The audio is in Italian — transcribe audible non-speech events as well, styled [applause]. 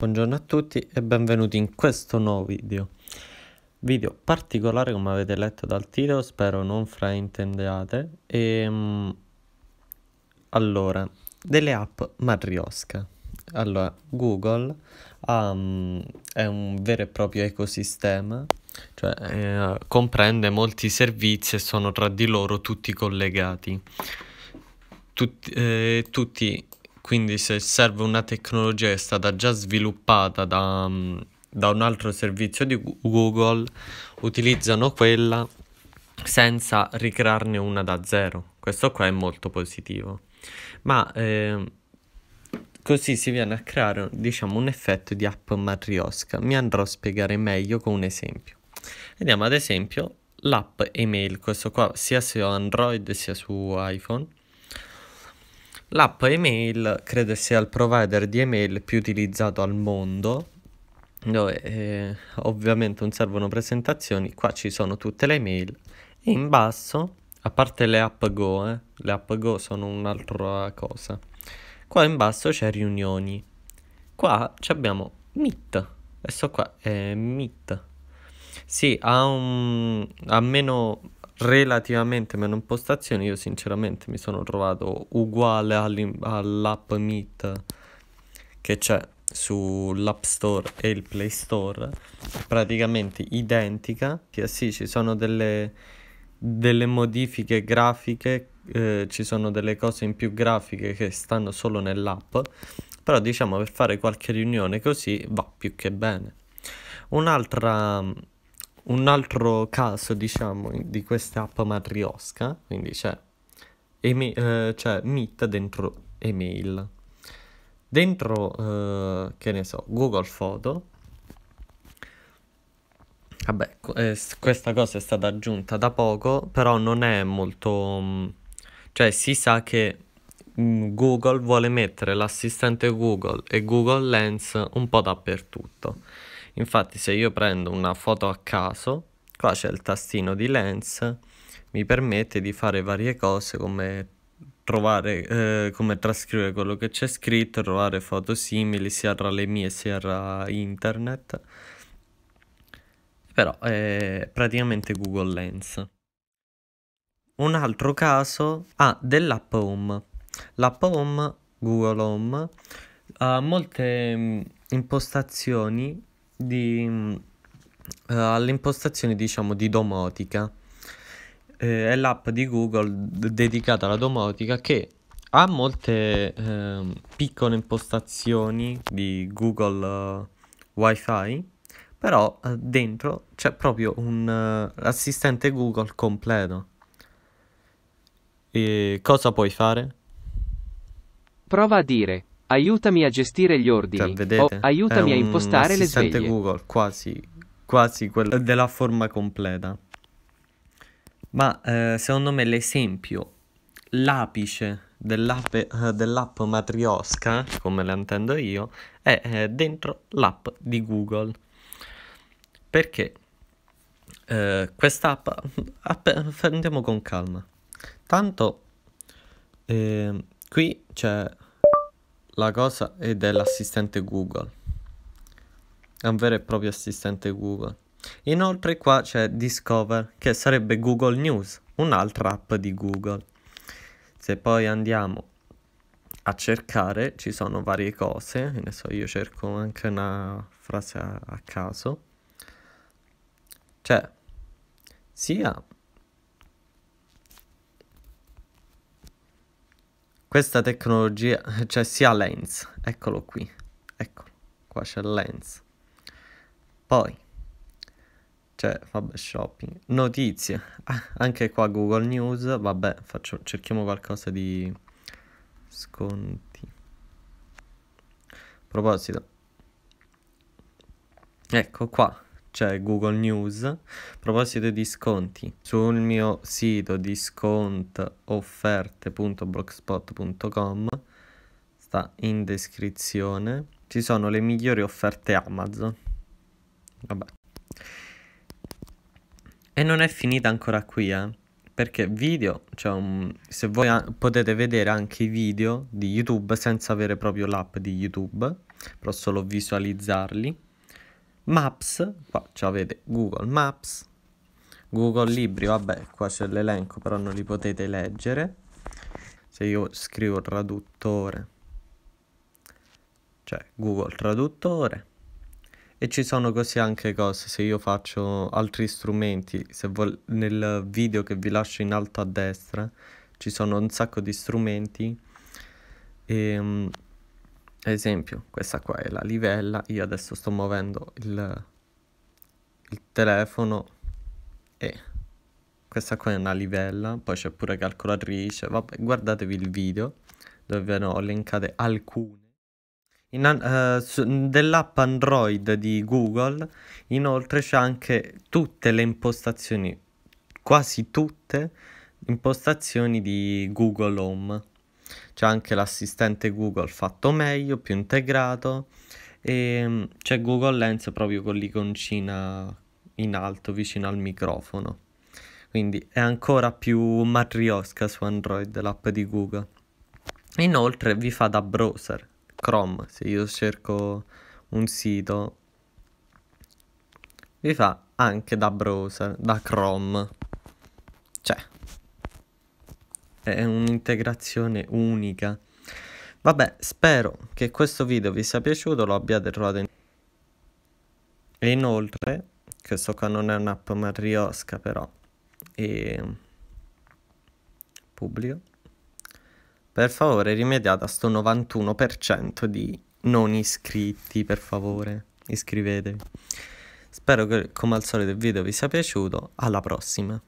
Buongiorno a tutti e benvenuti in questo nuovo video. Video particolare come avete letto dal titolo, spero non fraintendiate. E, ehm, allora, delle app Marriosca. Allora, Google um, è un vero e proprio ecosistema, cioè eh, comprende molti servizi e sono tra di loro tutti collegati. Tut, eh, tutti quindi se serve una tecnologia che è stata già sviluppata da, mm, da un altro servizio di Google, utilizzano quella senza ricrearne una da zero. Questo qua è molto positivo. Ma eh, così si viene a creare, diciamo, un effetto di app matriosca. Mi andrò a spiegare meglio con un esempio. Vediamo ad esempio l'app email, questo qua sia su Android sia su iPhone. L'app email credo sia il provider di email più utilizzato al mondo, dove eh, ovviamente non servono presentazioni, qua ci sono tutte le email e in basso, a parte le app Go, eh, le app Go sono un'altra cosa, qua in basso c'è riunioni, qua abbiamo Meet, questo qua è eh, Meet, sì, ha, un, ha meno relativamente meno impostazioni, io sinceramente mi sono trovato uguale all'app Meet che c'è sull'App Store e il Play Store, praticamente identica. Sì, ci sono delle, delle modifiche grafiche, eh, ci sono delle cose in più grafiche che stanno solo nell'app, però diciamo per fare qualche riunione così va più che bene. Un'altra un altro caso, diciamo, di questa app matriosca, quindi c'è, emi- eh, c'è Meet dentro email. Dentro, eh, che ne so, Google Photo. Vabbè, eh, questa cosa è stata aggiunta da poco, però non è molto... Mm, cioè, si sa che mm, Google vuole mettere l'assistente Google e Google Lens un po' dappertutto. Infatti se io prendo una foto a caso, qua c'è il tastino di lens, mi permette di fare varie cose come trovare, eh, come trascrivere quello che c'è scritto, trovare foto simili sia tra le mie sia tra internet. Però è praticamente Google Lens. Un altro caso ah, dell'app Home. L'app Home, Google Home, ha molte mm, impostazioni di, uh, eh, alle impostazioni diciamo di domotica. Eh, è l'app di Google d- dedicata alla domotica che ha molte eh, piccole impostazioni di Google uh, WiFi, però uh, dentro c'è proprio un uh, assistente Google completo. E cosa puoi fare? Prova a dire Aiutami a gestire gli ordini. Cioè, o oh, aiutami un, a impostare le sveglie. Google, quasi, quasi quello della forma completa. Ma eh, secondo me l'esempio, l'apice dell'app, eh, dell'app matriosca, come la intendo io, è eh, dentro l'app di Google. Perché? Eh, quest'app, app, [laughs] prendiamo con calma. Tanto ehm, qui c'è la cosa è dell'assistente Google. È un vero e proprio assistente Google. Inoltre qua c'è Discover, che sarebbe Google News, un'altra app di Google. Se poi andiamo a cercare, ci sono varie cose, adesso io cerco anche una frase a, a caso. Cioè, sia Questa tecnologia, cioè sia lens, eccolo qui, ecco, qua c'è lens. Poi, c'è, cioè, vabbè, shopping, notizie, ah, anche qua Google News, vabbè, faccio, cerchiamo qualcosa di sconti. A proposito, ecco qua, c'è cioè Google News. A proposito di sconti, sul mio sito discontofferte.blogspot.com sta in descrizione. Ci sono le migliori offerte Amazon. Vabbè. E non è finita ancora qui, eh? Perché video, cioè, um, se voi potete vedere anche i video di YouTube senza avere proprio l'app di YouTube, però solo visualizzarli Maps, qua avete Google Maps, Google Libri, vabbè qua c'è l'elenco però non li potete leggere. Se io scrivo traduttore, cioè Google traduttore, e ci sono così anche cose, se io faccio altri strumenti, se vol- nel video che vi lascio in alto a destra ci sono un sacco di strumenti. E, ehm, ad esempio, questa qua è la livella, io adesso sto muovendo il, il telefono e questa qua è una livella, poi c'è pure calcolatrice, vabbè, guardatevi il video dove ne ho linkate alcune. In, uh, su, dell'app Android di Google inoltre c'è anche tutte le impostazioni, quasi tutte impostazioni di Google Home. C'è anche l'assistente Google fatto meglio, più integrato e mm, c'è Google Lens proprio con l'iconcina in alto vicino al microfono. Quindi è ancora più matriosca su Android l'app di Google. Inoltre vi fa da browser Chrome, se io cerco un sito vi fa anche da browser, da Chrome. Cioè, è un'integrazione unica. Vabbè, spero che questo video vi sia piaciuto, lo abbiate trovato in... E inoltre, questo qua non è un'app matriosca però, e... pubblico, per favore rimediate a sto 91% di non iscritti, per favore, iscrivetevi. Spero che come al solito il video vi sia piaciuto, alla prossima!